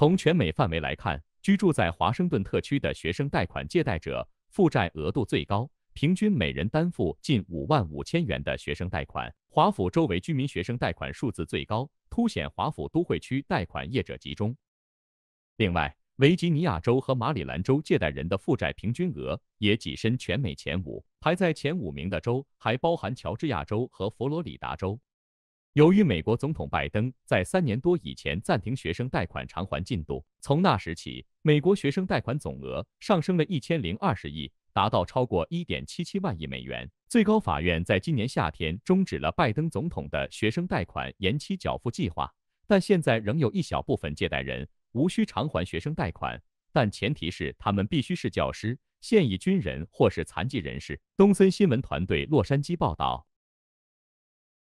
从全美范围来看，居住在华盛顿特区的学生贷款借贷者负债额度最高，平均每人担负近五万五千元的学生贷款。华府周围居民学生贷款数字最高，凸显华府都会区贷款业者集中。另外，维吉尼亚州和马里兰州借贷人的负债平均额也跻身全美前五，排在前五名的州还包含乔治亚州和佛罗里达州。由于美国总统拜登在三年多以前暂停学生贷款偿还进度，从那时起，美国学生贷款总额上升了一千零二十亿，达到超过一点七七万亿美元。最高法院在今年夏天终止了拜登总统的学生贷款延期缴付计划，但现在仍有一小部分借贷人无需偿还学生贷款，但前提是他们必须是教师、现役军人或是残疾人士。东森新闻团队洛杉矶报道。